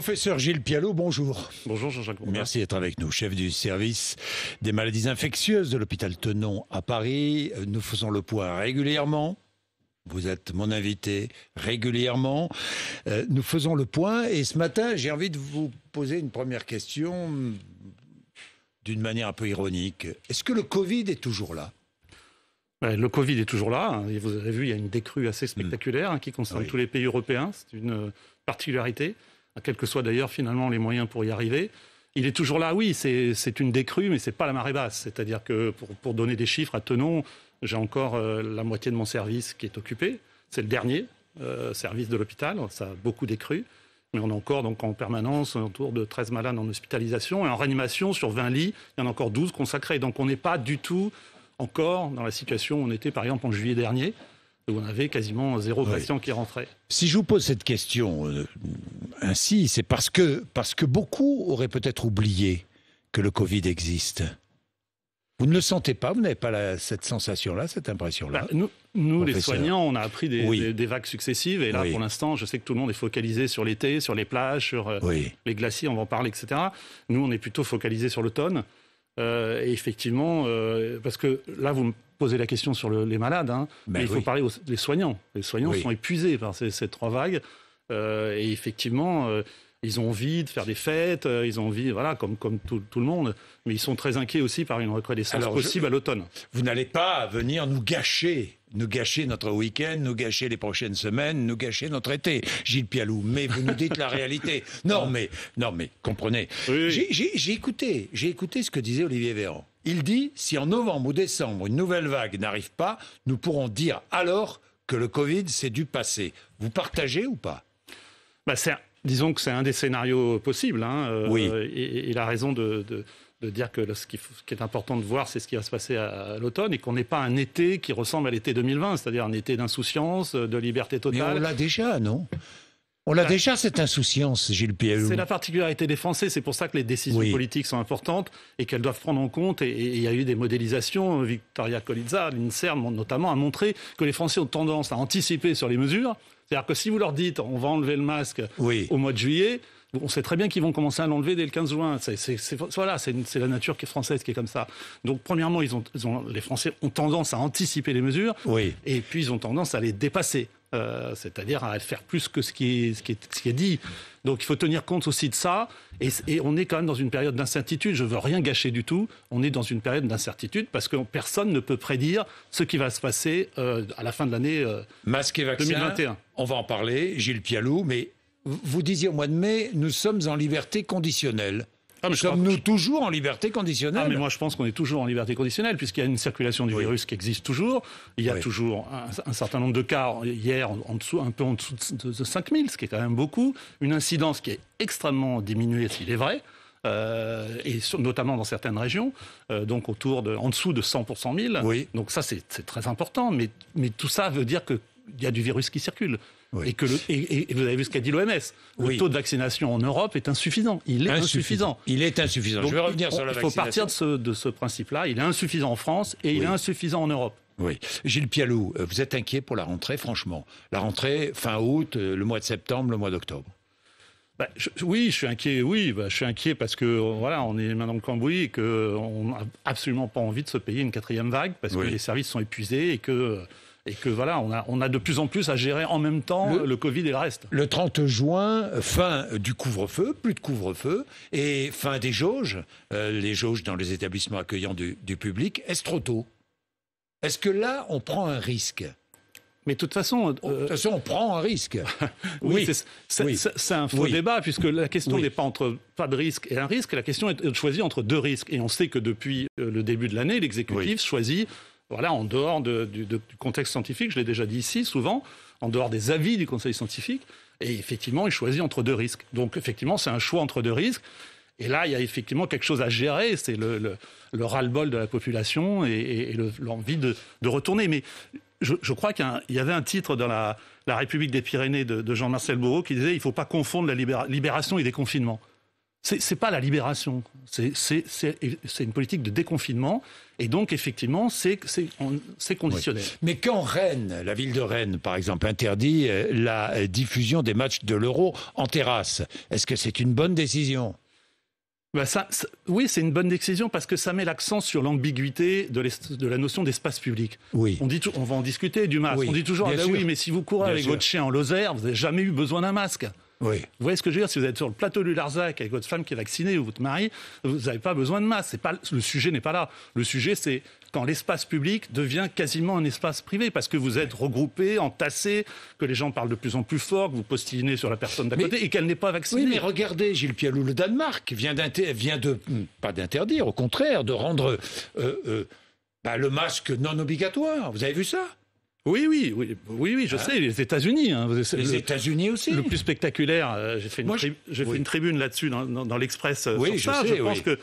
Professeur Gilles Pialot, bonjour. Bonjour Jean-Jacques. Merci d'être avec nous, chef du service des maladies infectieuses de l'hôpital Tenon à Paris. Euh, nous faisons le point régulièrement. Vous êtes mon invité régulièrement. Euh, nous faisons le point et ce matin, j'ai envie de vous poser une première question d'une manière un peu ironique. Est-ce que le Covid est toujours là le Covid est toujours là. Hein. vous avez vu, il y a une décrue assez hmm. spectaculaire hein, qui concerne tous les pays européens. C'est une particularité quels que soient d'ailleurs finalement les moyens pour y arriver. Il est toujours là, oui, c'est une décrue, mais c'est pas la marée basse. C'est-à-dire que pour, donner des chiffres à Tenon, j'ai encore euh, la moitié de mon service qui est occupé. C'est le dernier euh, service de l'hôpital. Ça a beaucoup décru. Mais on a encore donc en permanence autour de 13 malades en hospitalisation. Et en réanimation, sur 20 lits, il y en a encore 12 consacrés. Donc on n'est pas du tout encore dans la situation où on était par exemple en juillet dernier où on avait quasiment zéro patient qui rentrait. Si je vous pose cette question euh, ainsi, c'est parce que, parce que beaucoup auraient peut-être oublié que le Covid existe. Vous ne le sentez pas, vous n'avez pas cette sensation-là, cette impression-là bah, Nous, nous les soignants, on a appris des, des, vagues successives, et là, pour l'instant, je sais que tout le monde est focalisé sur l'été, sur les plages, sur euh, les glaciers, on va en parler, etc. Nous, on est plutôt focalisé sur l'automne. Euh, et effectivement, parce que là, vous me poser la question sur les malades, hein. ben mais il faut parler aux les soignants. Les soignants sont épuisés par ces, trois vagues. Euh, et effectivement, euh, ils ont envie de faire des fêtes, euh, ils ont envie, voilà, comme, comme tout, le monde, mais ils sont très inquiets aussi par une recrudescence possible à l'automne. Vous n'allez pas venir nous gâcher nous gâcher notre week-end, nous gâcher les prochaines semaines, nous gâcher notre été, Gilles Pialou. Mais vous nous dites la réalité. Non, mais, non, mais comprenez. J'ai écouté, j'ai écouté ce que disait Olivier Véran. Il dit, si en novembre ou décembre une nouvelle vague n'arrive pas, nous pourrons dire alors que le Covid, c'est du passé. Vous partagez ou pas bah c'est, Disons que c'est un des scénarios possibles. Hein. Euh, oui. il a raison de, dire que ce qui, est important de voir, c'est ce qui va se passer à, l'automne et qu'on n'est pas un été qui ressemble à l'été 2020, c'est-à-dire un été d'insouciance, de liberté totale. Mais on l'a déjà, non on a ah. déjà cette insouciance, Gilles Pierre C'est la particularité des Français, c'est pour ça que les décisions politiques sont importantes et qu'elles doivent prendre en compte. Et il y a eu des modélisations, Victoria Colizza, l'INSERM notamment, a montré que les Français ont tendance à anticiper sur les mesures. C'est-à-dire que si vous leur dites on va enlever le masque au mois de juillet, on sait très bien qu'ils vont commencer à l'enlever dès le 15 juin. C'est, voilà, c'est la nature française qui est comme ça. Donc, premièrement, les Français ont tendance à anticiper les mesures. Et puis, ils ont tendance à les dépasser. Euh, c'est-à-dire à faire plus que ce qui, est, dit. Donc il faut tenir compte aussi de ça. Et, on est quand même dans une période d'incertitude. Je ne veux rien gâcher du tout. On est dans une période d'incertitude parce que personne ne peut prédire ce qui va se passer euh, à la fin de l'année euh, Masque et vaccin, 2021. On va en parler, Gilles Pialou, mais vous disiez au mois de mai, nous sommes en liberté conditionnelle. Ah, Sommes-nous toujours en liberté conditionnelle ah, mais Moi, je pense qu'on est toujours en liberté conditionnelle, puisqu'il y a une circulation du virus qui existe toujours. Il y a toujours un, certain nombre de cas, hier, en dessous, un peu en dessous de, 5000, ce qui est quand même beaucoup. Une incidence qui est extrêmement diminuée, s'il est vrai. Euh, et notamment dans certaines régions, euh, donc autour de, en dessous de 100 pour 100 Donc ça, c'est très important, mais, mais tout ça veut dire qu'il y a du virus qui circule. Et que vous avez vu ce qu'a dit l'OMS. Le taux de vaccination en Europe est insuffisant. Il est insuffisant. Il est insuffisant. Je vais revenir sur la vaccination. Il faut partir de ce, principe-là. Il est insuffisant en France et il est insuffisant en Europe. Oui. Gilles Pialou, euh, vous êtes inquiet pour la rentrée, franchement. La rentrée, fin août, euh, le mois de septembre, le mois d'octobre. Bah, oui, je suis inquiet. Oui, bah, je suis inquiet parce que euh, voilà, on est maintenant dans le cambouis et qu'on n'a absolument pas envie de se payer une quatrième vague parce que les services sont épuisés et que et que voilà, on a, on a de plus en plus à gérer en même temps le, Covid et le reste. Le 30 juin, fin du couvre-feu, plus de couvre-feu, et fin des jauges, euh, les jauges dans les établissements accueillants du, public. Est-ce trop tôt Est-ce que là, on prend un risque mais de toute façon, euh, oh, de toute façon, on prend un risque. oui, c'est un faux débat puisque la question n'est pas entre pas de risque et un risque. La question est de choisir entre deux risques. Et on sait que depuis euh, le début de l'année, l'exécutif choisit voilà, en dehors du, contexte scientifique, je l'ai déjà dit ici souvent, en dehors des avis du conseil scientifique, et effectivement, il choisit entre deux risques. Donc effectivement, c'est un choix entre deux risques. Et là, il y a effectivement quelque chose à gérer, c'est le, le, ras-le-bol de la population et, l'envie de, retourner. Mais je, crois qu'il y, avait un titre dans la, République des Pyrénées de, de Jean-Marcel Bourreau qui disait il ne faut pas confondre la libération et les confinements. Ce n'est pas la libération, c'est une politique de déconfinement. Et donc, effectivement, c'est conditionnel. Mais quand Rennes, la ville de Rennes, par exemple, interdit euh, la diffusion des matchs de l'euro en terrasse, est-ce que c'est une bonne décision bah, oui, c'est une bonne décision parce que ça met l'accent sur l'ambiguïté de, la notion d'espace public. On, va en discuter du masque. on dit toujours, ah ben oui, mais si vous courez avec votre chien en Lozère, vous n'avez jamais eu besoin d'un masque. Vous voyez ce que je veux dire Si vous êtes sur le plateau du Larzac avec votre femme qui est vaccinée ou votre mari, vous n'avez pas besoin de masque. Pas, le sujet n'est pas là. Le sujet, c'est quand l'espace public devient quasiment un espace privé, parce que vous êtes regroupés, entassés, que les gens parlent de plus en plus fort, que vous postillinez sur la personne d'à côté et qu'elle n'est pas vaccinée. mais regardez, Gilles Pialou, le Danemark vient, vient de, hmm, pas d'interdire, au contraire, de rendre euh, euh, bah, le masque non obligatoire. Vous avez vu ça oui, oui, oui, oui, oui je ah. sais, les États-Unis. Hein, les États-Unis aussi. Le plus spectaculaire, euh, j'ai fait, une, fait une tribune là-dessus dans, l'Express euh, je pense que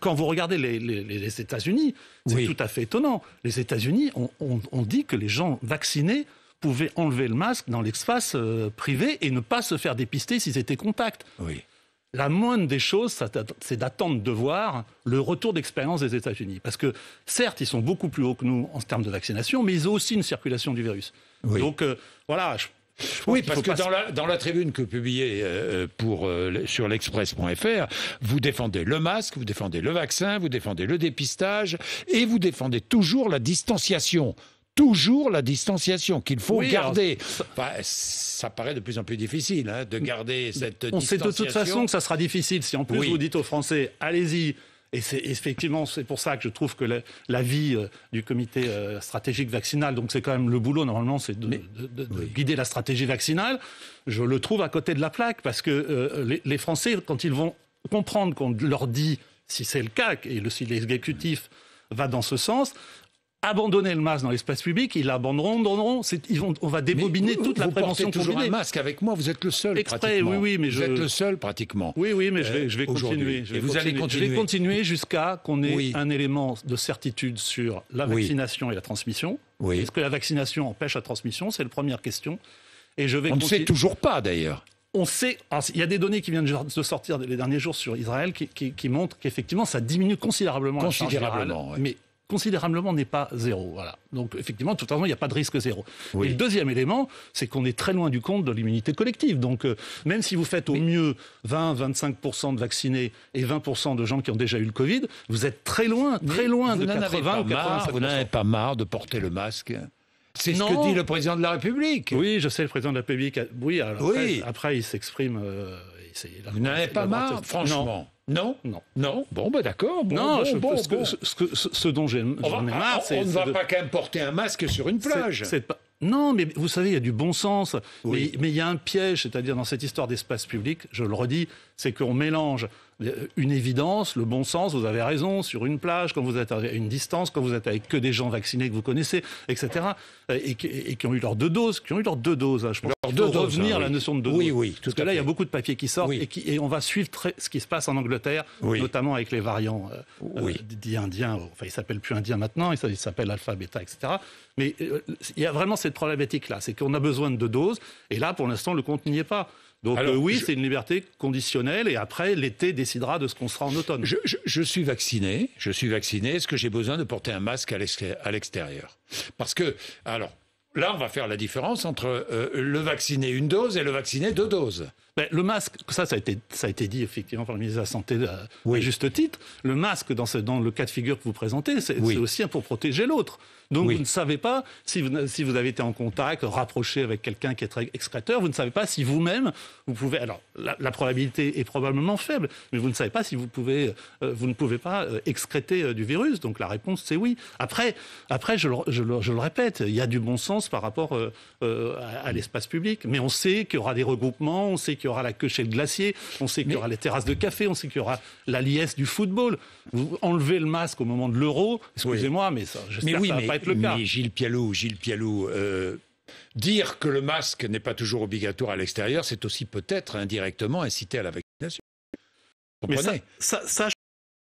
quand vous regardez les, les, États-Unis, c'est tout à fait étonnant. Les États-Unis, on, dit que les gens vaccinés pouvaient enlever le masque dans l'espace euh, privé et ne pas se faire dépister s'ils étaient contacts. Oui la moindre des choses, c'est d'attendre de voir le retour d'expérience des États-Unis. Parce que, certes, ils sont beaucoup plus hauts que nous en termes de vaccination, mais ils ont aussi une circulation du virus. Donc, euh, voilà. oui, parce que dans, la, tribune que publiez euh, euh, pour, sur l'express.fr, vous défendez le masque, vous défendez le vaccin, vous défendez le dépistage et vous défendez toujours la distanciation toujours la distanciation qu'il faut garder. ça, paraît de plus en plus difficile hein, de garder mm. cette distanciation. On sait de toute façon que ça sera difficile si en plus vous dites aux Français allez-y. Et c'est effectivement c'est pour ça que je trouve que l'avis euh, du comité euh, stratégique vaccinal, donc c'est quand même le boulot normalement, c'est de, guider la stratégie vaccinale. Je le trouve à côté de la plaque parce que euh, les, Français, quand ils vont comprendre qu'on leur dit, si c'est le cas, et le, si l'exécutif va dans ce sens, abandonner le masque dans l'espace public, ils l'abandonneront, ils vont, on va débobiner toute la prévention Vous portez toujours un masque avec moi, vous êtes le seul Exprès, pratiquement. Oui, oui, mais vous êtes le seul pratiquement. Oui, oui, mais je vais, euh, je vais continuer. Je vais Et vous allez continuer. Je vais continuer jusqu'à qu'on ait un élément de certitude sur la vaccination et la transmission. Oui. Est-ce que la vaccination empêche la transmission C'est la première question. Et je vais on ne sait toujours pas d'ailleurs. On sait, il y a des données qui viennent de sortir les derniers jours sur Israël qui, montrent qu'effectivement ça diminue considérablement. Considérablement. La charge virale, ouais considérablement n'est pas zéro. Voilà. Donc effectivement, tout à il n'y a pas de risque zéro. Et le deuxième élément, c'est qu'on est très loin du compte de l'immunité collective. Donc euh, même si vous faites au mieux 20-25% de vaccinés et 20% de gens qui ont déjà eu le Covid, vous êtes très loin, très loin de 80 Vous n'avez pas marre de porter le masque c'est ce que dit le président de la République. Oui, je sais, le président de la République. Oui, alors Après, il s'exprime. Euh, vous n'en avez pas marre, franchement. Non Non. Non Bon, ben d'accord. non, je, pense ce, que, ce, dont j'ai marre, c'est... On ne va pas quand même porter un masque sur une plage. C'est pas... Non, mais vous savez, il y a du bon sens. Mais, il y a un piège, c'est-à-dire dans cette histoire d'espace public, je le redis, c'est qu'on mélange euh, une évidence, le bon sens, vous avez raison, sur une plage, quand vous êtes à une distance, quand vous êtes avec que des gens vaccinés que vous connaissez, etc. Euh, et, qui, ont eu leurs deux doses, qui ont eu leurs deux doses, hein, je pense. revenir hein, à la notion de deux doses. Oui, oui, Parce que là, il y a beaucoup de papiers qui sortent et, on va suivre ce qui se passe en Angleterre, notamment avec les variants euh, oui dits indiens, enfin, ils s'appellent plus Indien maintenant, ils s'appellent alpha, bêta, etc. Mais euh, il y a vraiment cette problématique-là, c'est qu'on a besoin de doses, et là, pour l'instant, le compte n'y est pas. Donc euh, oui, c'est une liberté conditionnelle et après l'été décidera de ce qu'on sera en automne. Je, suis vacciné, je suis vacciné. Est-ce que j'ai besoin de porter un masque à l'extérieur Parce que alors là, on va faire la différence entre euh, le vacciner une dose et le vacciner deux doses. Ben, le masque, ça, ça a, été, ça a été dit effectivement par le ministre de la Santé euh, à, juste titre. Le masque, dans, ce, dans, le cas de figure que vous présentez, c'est aussi pour protéger l'autre. Donc vous ne savez pas si vous, si vous, avez été en contact, rapproché avec quelqu'un qui est très excréteur, vous ne savez pas si vous-même, vous pouvez. Alors la, probabilité est probablement faible, mais vous ne savez pas si vous, pouvez, euh, vous ne pouvez pas euh, excréter du virus. Donc la réponse, c'est oui. Après, après je, le, répète, il y a du bon sens par rapport à, à l'espace public. Mais on sait qu'il y aura des regroupements, on sait qu'il y aura la queue chez le glacier, on sait qu'il y aura les terrasses de café, on sait qu'il y aura la liesse du football. Vous enlevez le masque au moment de l'euro, excusez-moi, mais ça, mais oui, ça mais, va pas être le cas. Mais Gilles Pialou, Gilles Pialou. Euh, dire que le masque n'est pas toujours obligatoire à l'extérieur, c'est aussi peut-être indirectement inciter à la vaccination. comprenez ça, ça,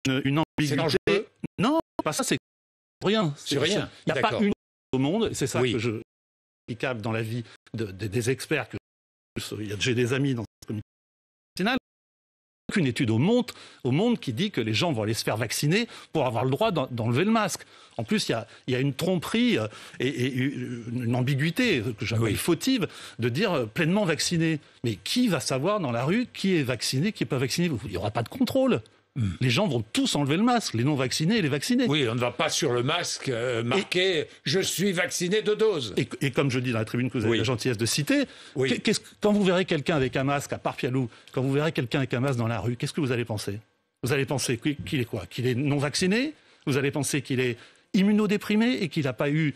une, une ambiguïté. Non, pas ça, c'est rien. C'est rien. Il n'y a pas une au monde, c'est ça que je dans la vie des experts que euh, J'ai des amis dans cette communauté vaccinale. Aucune étude au monde, au monde qui dit que les gens vont aller se faire vacciner pour avoir le droit d'enlever le masque. En plus, il y a, une tromperie euh, et, une ambiguïté que j'appelle fautive de dire euh, pleinement vacciné. Mais qui va savoir dans la rue qui est vacciné, qui n'est pas vacciné Il n'y aura pas de contrôle. Mm. Les gens vont tous enlever le masque, les non vaccinés et les vaccinés. Oui, on ne va pas sur le masque euh, marqué je suis vacciné de dose. Et, comme je dis dans la tribune que vous avez la gentillesse de citer, quand vous verrez quelqu'un avec un masque à Parpialou, quand vous verrez quelqu'un avec un masque dans la rue, qu'est-ce que vous allez penser Vous allez penser qu'il est quoi Qu'il est non vacciné Vous allez penser qu'il est immunodéprimé et qu'il n'a pas eu,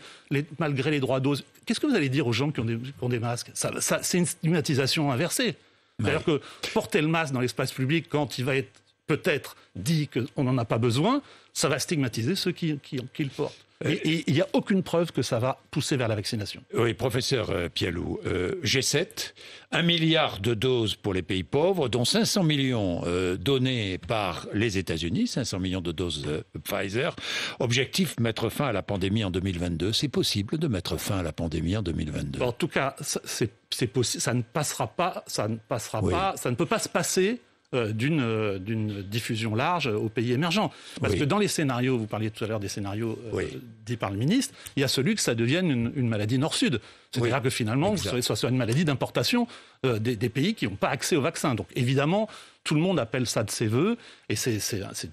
malgré les droits doses. Qu'est-ce que vous allez dire aux gens qui ont des, masques ça, ça, C'est une stigmatisation inversée. cest que porter le masque dans l'espace public quand il va être peut-être dit qu'on n'en a pas besoin, ça va stigmatiser ceux qui, le portent. Et euh, il n'y a aucune preuve que ça va pousser vers la vaccination. Oui, professeur euh, Pialou, euh, G7, un milliard de doses pour les pays pauvres, dont 500 millions donnés par les États-Unis, 500 millions de doses Pfizer. Objectif, mettre fin à la pandémie en 2022. C'est possible de mettre fin à la pandémie en 2022 En tout cas, c'est, ça ne passera pas, ça ne passera pas, ça ne peut pas se passer euh, euh, d'une diffusion large euh, aux pays émergents. Parce que dans les scénarios, vous parliez tout à l'heure des scénarios dit dits par le ministre, il y a celui que ça devienne une, maladie nord-sud. C'est-à-dire que finalement, ce soit une maladie d'importation des, pays qui n'ont pas accès au vaccin. Donc évidemment, tout le monde appelle ça de ses voeux, et c'est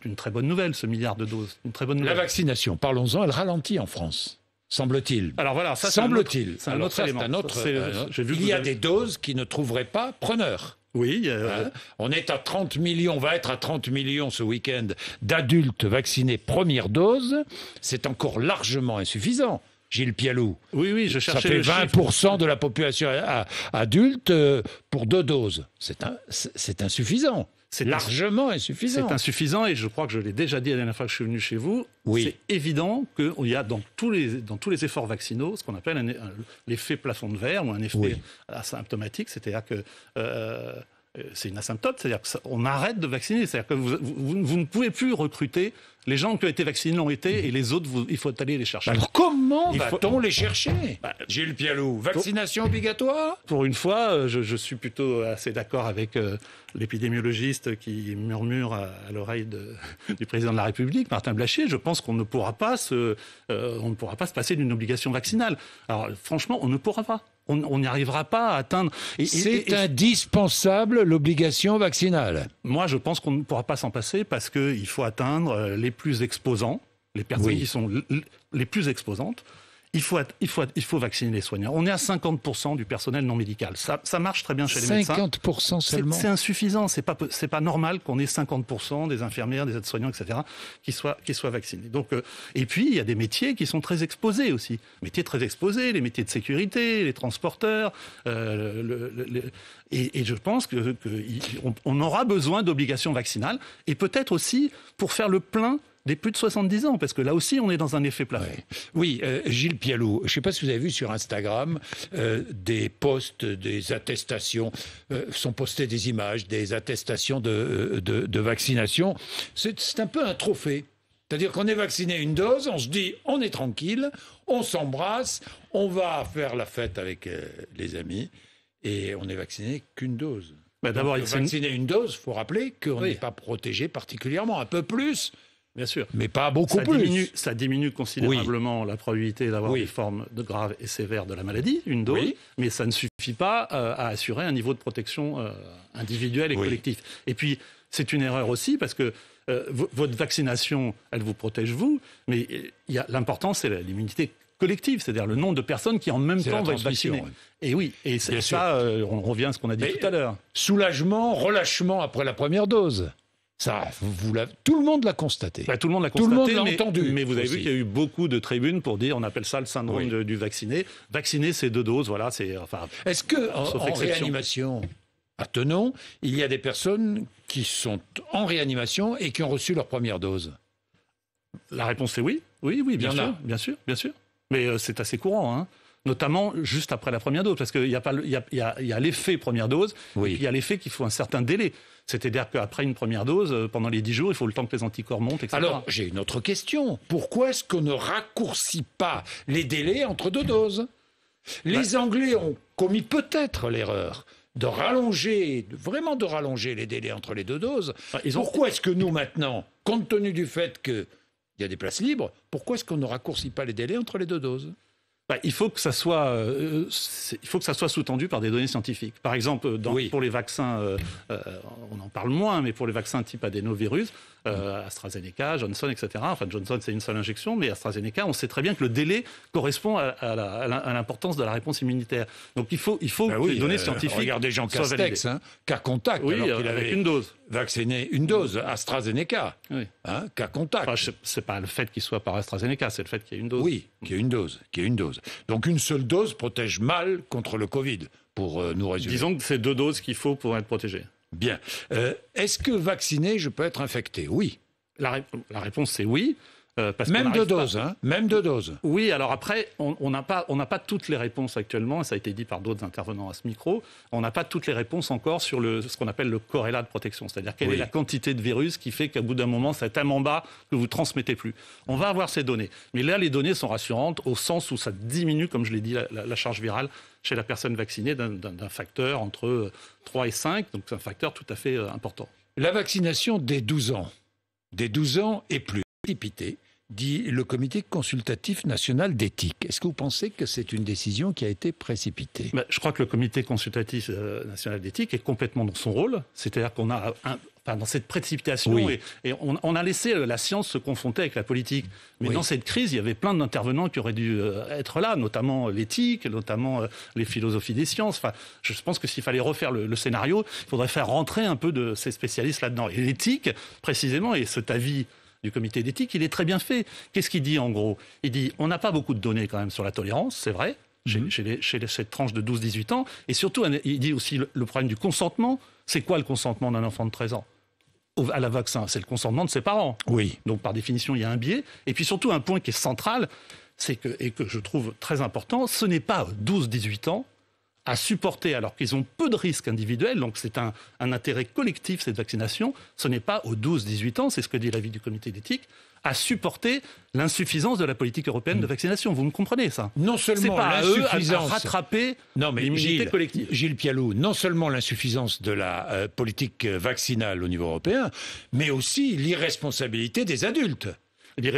une très bonne nouvelle, ce milliard de doses. Une très bonne nouvelle. La vaccination, parlons-en, elle ralentit en France semble-t-il. Alors voilà, ça semble-t-il. C'est un autre, élément. vu il y a des doses qui ne trouveraient pas preneur. Oui. Euh, hein euh, on est à 30 millions, on va être à 30 millions ce week-end d'adultes vaccinés première dose. C'est encore largement insuffisant. Gilles Pialou. Oui, oui, je cherchais. Ça fait 20% de la population adulte euh, pour deux doses. C'est insuffisant. C'est largement insuffisant. C'est insuffisant et je crois que je l'ai déjà dit la dernière fois que je suis venu chez vous. C'est évident qu'il y a dans tous, les, dans tous les efforts vaccinaux ce qu'on appelle l'effet plafond de verre ou un effet asymptomatique, c'est-à-dire que euh, euh, c'est une asymptote, c'est-à-dire qu'on arrête de vacciner, c'est-à-dire que vous, ne pouvez plus recruter les gens qui ont été vaccinés l'ont été et les autres, il faut aller les chercher. Alors comment va-t-on les chercher bah, Gilles Pialou, vaccination obligatoire Pour une fois, euh, je, suis plutôt assez d'accord avec euh, l'épidémiologiste qui murmure à, l'oreille du président de la République, Martin Blachier. Je pense qu'on ne pourra pas ne pourra pas se passer d'une obligation vaccinale. Alors franchement, on ne pourra pas on n'y arrivera pas à atteindre. C'est indispensable l'obligation vaccinale. Moi, je pense qu'on ne pourra pas s'en passer parce qu'il faut atteindre euh, les plus exposants, les personnes qui sont les plus exposantes il faut, il, faut il faut vacciner les soignants. On est à 50% du personnel non médical. Ça, ça marche très bien chez les médecins. 50% seulement C'est insuffisant. C'est pas, c'est pas normal qu'on ait 50% des infirmières, des aides-soignants, etc., qui soient, qui soient vaccinés. Donc, euh, et puis, il y a des métiers qui sont très exposés aussi. Métiers très exposés, les métiers de sécurité, les transporteurs. Euh, et, je pense qu'on que on aura besoin d'obligations vaccinales et peut-être aussi pour faire le plein des plus de 70 ans, parce que là aussi, on est dans un effet plafond. Oui, euh, Gilles Pialou, je ne sais pas si vous avez vu sur Instagram euh, des posts, des attestations, euh, sont postées des images, des attestations de, vaccination. C'est un peu un trophée. C'est-à-dire qu'on est vacciné une dose, on se dit on est tranquille, on s'embrasse, on va faire la fête avec les amis, et on n'est vacciné qu'une dose. Mais bah, D'abord, vacciner une... dose, il faut rappeler qu'on n'est pas protégé particulièrement, un peu plus Bien sûr. Mais pas beaucoup plus. ça diminue considérablement la probabilité d'avoir des formes de graves et sévères de la maladie, une dose, mais ça ne suffit pas euh, à assurer un niveau de protection individuelle euh, individuel et collectif. Et puis, c'est une erreur aussi parce que euh, votre vaccination, elle vous protège vous, mais l'important, c'est l'immunité collective, c'est-à-dire le nombre de personnes qui en même temps vont être vaccinées. Et oui, et ça, on revient à ce qu'on a dit tout à l'heure. Soulagement, relâchement après la première dose. Ça, vous tout le monde l'a constaté. Bah, tout le monde l'a constaté. Tout le monde l'a entendu. Mais vous avez vu qu'il y a eu beaucoup de tribunes pour dire, on appelle ça le syndrome du vacciné. Vacciné, c'est deux doses, voilà. C'est enfin. Est-ce que en, réanimation, à il y a des personnes qui sont en réanimation et qui ont reçu leur première dose La réponse est oui. Oui, oui, bien sûr, bien sûr, bien sûr. Mais euh, c'est assez courant. Hein notamment juste après la première dose, parce qu'il y a, l'effet première dose, il y a l'effet qu'il faut un certain délai. C'est-à-dire qu'après une première dose, euh, pendant les 10 jours, il faut le temps que les anticorps montent, etc. Alors, j'ai une autre question. Pourquoi est-ce qu'on ne raccourcit pas les délais entre deux doses Les bah. Anglais ont commis peut-être l'erreur de rallonger, vraiment de rallonger les délais entre les deux doses. Bah, pourquoi est-ce que nous, maintenant, compte tenu du fait qu'il y a des places libres, pourquoi est-ce qu'on ne raccourcit pas les délais entre les deux doses bah, il faut que ça soit, euh, il faut que ça soit sous-tendu par des données scientifiques. Par exemple, pour les vaccins, euh, euh, on en parle moins, mais pour les vaccins type adénovirus, euh, AstraZeneca, Johnson, etc. Enfin, Johnson, c'est une seule injection, mais AstraZeneca, on sait très bien que le délai correspond à, l'importance de la réponse immunitaire. Donc il faut, il faut ben que les données euh, scientifiques. Regardez Jean Castex, hein. contact. Oui, alors euh, il avait une dose. Vacciné une dose AstraZeneca, oui. Hein, contact. c'est pas le fait qu'il soit par AstraZeneca, c'est le fait qu'il y ait une dose. Oui, qu'il y ait une dose, qu'il y ait une dose. Donc une seule dose protège mal contre le Covid, pour nous résumer. Disons que c'est deux doses qu'il faut pour être protégé. Bien. Euh, est-ce que vacciné, je peux être infecté Oui. La, réponse, c'est oui. Euh, même deux doses, hein. Même de dose. Oui, alors après, on n'a pas, toutes les réponses actuellement, et ça a été dit par d'autres intervenants à ce micro, on n'a pas toutes les réponses encore sur ce qu'on appelle le corrélat de protection, c'est-à-dire quelle est la quantité de virus qui fait qu'à bout d'un moment, tellement bas que vous transmettez plus. On va avoir ces données. Mais là, les données sont rassurantes au sens où ça diminue, comme je l'ai dit, la charge virale chez la personne vaccinée d'un facteur entre 3 et 5, donc c'est un facteur tout à fait euh, important. La vaccination des 12 ans, des 12 ans et plus, précipitée, dit le comité consultatif national d'éthique. Est-ce que vous pensez que c'est une décision qui a été précipitée ben, Je crois que le comité consultatif euh, national d'éthique est complètement dans son rôle, c'est-à-dire qu'on a un, dans cette précipitation. Et, on, a laissé euh, la science se confronter avec la politique. Mais dans cette crise, il y avait plein d'intervenants qui auraient dû euh, être là, notamment euh, l'éthique, notamment les philosophies des sciences. Enfin, je pense que s'il fallait refaire le, scénario, il faudrait faire rentrer un peu de ces spécialistes là-dedans. Et l'éthique, précisément, et cet avis du comité d'éthique, il est très bien fait. Qu'est-ce qu'il dit en gros Il dit on n'a pas beaucoup de données quand même sur la tolérance, c'est vrai, chez, mhm. cette tranche de 12-18 ans. Et surtout, il dit aussi le problème du consentement. C'est quoi le consentement d'un enfant de 13 ans à la vaccin, c'est le consentement de ses parents. Oui. Donc par définition, il y a un biais. Et puis surtout, un point qui est central, c'est et que je trouve très important, ce n'est pas 12-18 ans à supporter, alors qu'ils ont peu de risques individuels, donc c'est un, intérêt collectif cette vaccination, ce n'est pas aux 12-18 ans, c'est ce que dit l'avis du comité d'éthique, à supporter l'insuffisance de la politique européenne de vaccination. Vous me comprenez ça Non seulement pas eux À, à rattraper l'immunité collective. Gilles Pialou, non seulement l'insuffisance de la euh, politique vaccinale au niveau européen, mais aussi l'irresponsabilité des adultes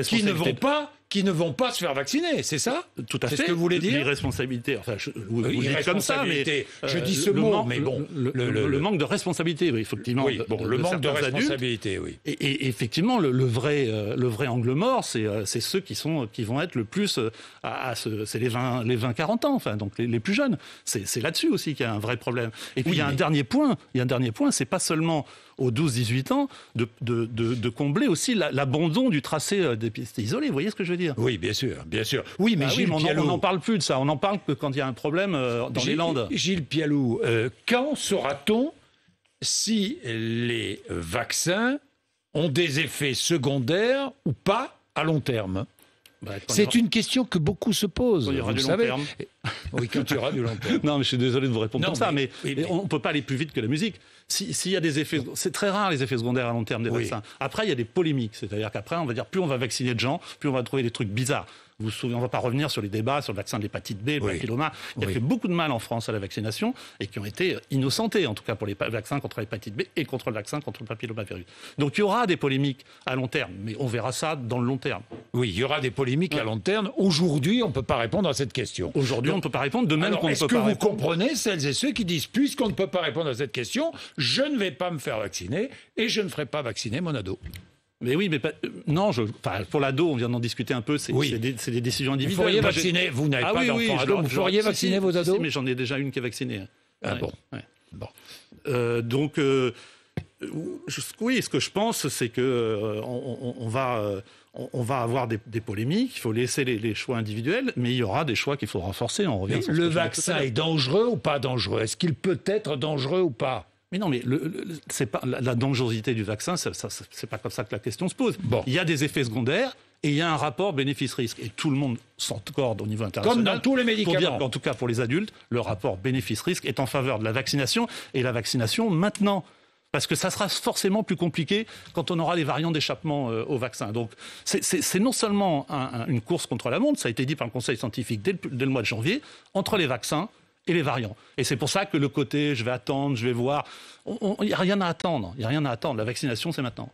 qui ne vont pas qui ne vont pas se faire vacciner, c'est ça Tout à fait. C'est ce que vous voulez dire L'irresponsabilité, enfin, je, vous, euh, dites comme ça, mais... Euh, je dis ce mot, mais bon... Le, manque de responsabilité, effectivement. Oui, bon, le manque de responsabilité, oui. Et, effectivement, le, vrai, euh, le vrai angle mort, c'est ceux qui, sont, qui vont être le plus... à, C'est les 20-40 les ans, enfin, donc les, plus jeunes. C'est là-dessus aussi qu'il y a un vrai problème. Et puis, il y a un dernier point, il y a un dernier point, c'est pas seulement aux 12-18 ans de, combler aussi l'abandon du tracé euh, des pistes isolées. Vous voyez ce que je veux dire Oui, bien sûr, bien sûr. Oui, mais ah Gilles on n'en parle plus de ça. On n'en parle que quand il y a un problème euh, dans les Landes. Gilles Pialou, euh, quand saura-t-on si les vaccins ont des effets secondaires ou pas à long terme bah, c'est une question que beaucoup se posent. il y aura du long terme. Oui, quand il y aura du long terme. Non, mais je suis désolé de vous répondre comme ça, mais, mais on ne peut pas aller plus vite que la musique s'il y a des effets, c'est très rare les effets secondaires à long terme des vaccins. Après, il y a des polémiques, c'est-à-dire qu'après, on va dire plus on va vacciner de gens, plus on va trouver des trucs bizarres on ne va pas revenir sur les débats sur le vaccin de l'hépatite B, le papilloma. papilloma, qui a fait beaucoup de mal en France à la vaccination et qui ont été innocentés, en tout cas pour les vaccins contre l'hépatite B et contre le vaccin contre le virus. Donc il y aura des polémiques à long terme, mais on verra ça dans le long terme. Oui, il y aura des polémiques à long terme. Aujourd'hui, on ne peut pas répondre à cette question. Aujourd'hui, on ne peut pas répondre, de même qu'on ne peut pas Est-ce que vous comprenez celles et ceux qui disent, puisqu'on ne peut pas répondre à cette question, je ne vais pas me faire vacciner et je ne ferai pas vacciner mon ado mais oui, mais euh, non, je, pour l'ado, on vient d'en discuter un peu, c'est des, décisions individuelles. Vous n'avez ah pas oui, Vous pourriez vacciner vos ados Mais j'en ai déjà une qui est vaccinée. Ah bon. bon. Euh, donc, euh, oui, ce que je pense, c'est qu'on on, va on, va avoir des, polémiques, il faut laisser les, choix individuels, mais il y aura des choix qu'il faut renforcer. On revient le vaccin est dangereux ou pas dangereux Est-ce qu'il peut être dangereux ou pas mais non, mais c'est pas, la, dangerosité du vaccin, c'est pas comme ça que la question se pose. Il y a des effets secondaires et il y a un rapport bénéfice-risque. Et tout le monde s'encorde au niveau international. Comme dans tous les médicaments. Pour dire tout cas pour les adultes, le rapport bénéfice-risque est en faveur de la vaccination et la vaccination maintenant parce que ça sera forcément plus compliqué quand on aura les variants d'échappement euh, au vaccin. Donc c'est, non seulement une course contre la montre, ça a été dit par le Conseil scientifique dès le mois de janvier, entre les vaccins et les variants. Et c'est pour ça que le côté je vais attendre, je vais voir, il n'y a rien à attendre. Il n'y a rien à attendre. La vaccination, c'est maintenant.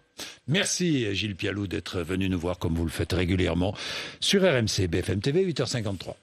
Merci Gilles Pialou d'être venu nous voir comme vous le faites régulièrement sur RMC BFM TV 8h53.